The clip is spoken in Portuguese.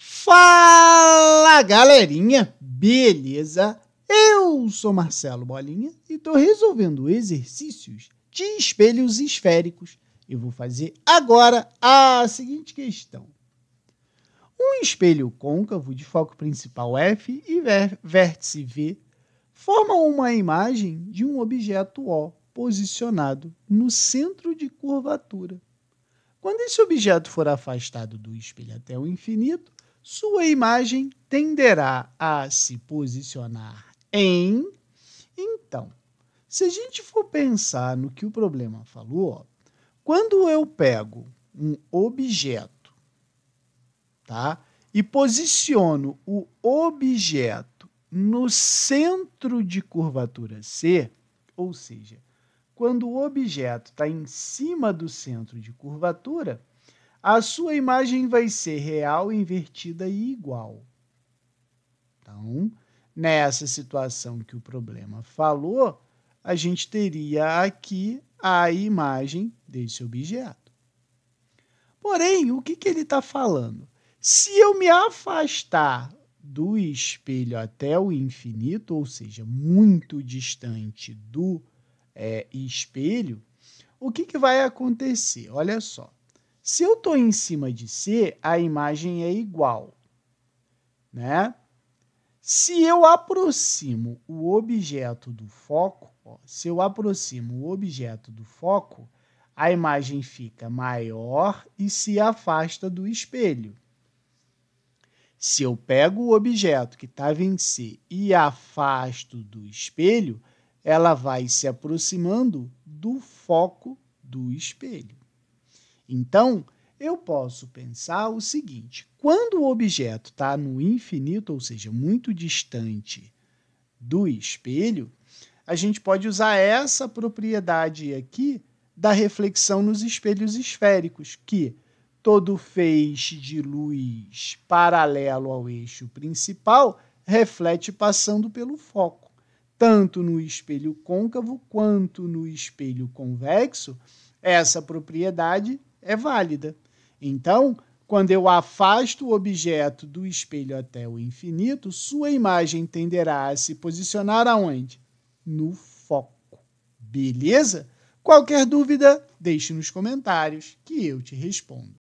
Fala galerinha, beleza? Eu sou Marcelo Bolinha e estou resolvendo exercícios de espelhos esféricos. Eu vou fazer agora a seguinte questão. Um espelho côncavo de foco principal F e vértice V formam uma imagem de um objeto O posicionado no centro de curvatura. Quando esse objeto for afastado do espelho até o infinito, sua imagem tenderá a se posicionar em. Então, se a gente for pensar no que o problema falou, ó, quando eu pego um objeto, tá? E posiciono o objeto no centro de curvatura C, ou seja, quando o objeto está em cima do centro de curvatura, a sua imagem vai ser real, invertida e igual. Então, nessa situação que o problema falou, a gente teria aqui a imagem desse objeto. Porém, o que, que ele está falando? Se eu me afastar do espelho até o infinito, ou seja, muito distante do é, espelho, o que, que vai acontecer? Olha só. Se eu estou em cima de C, a imagem é igual. Né? Se eu aproximo o objeto do foco, ó, se eu aproximo o objeto do foco, a imagem fica maior e se afasta do espelho. Se eu pego o objeto que estava em C e afasto do espelho, ela vai se aproximando do foco do espelho. Então, eu posso pensar o seguinte: quando o objeto está no infinito, ou seja, muito distante do espelho, a gente pode usar essa propriedade aqui da reflexão nos espelhos esféricos, que todo feixe de luz paralelo ao eixo principal reflete passando pelo foco. Tanto no espelho côncavo quanto no espelho convexo, essa propriedade é válida. Então, quando eu afasto o objeto do espelho até o infinito, sua imagem tenderá a se posicionar aonde? No foco. Beleza? Qualquer dúvida, deixe nos comentários que eu te respondo.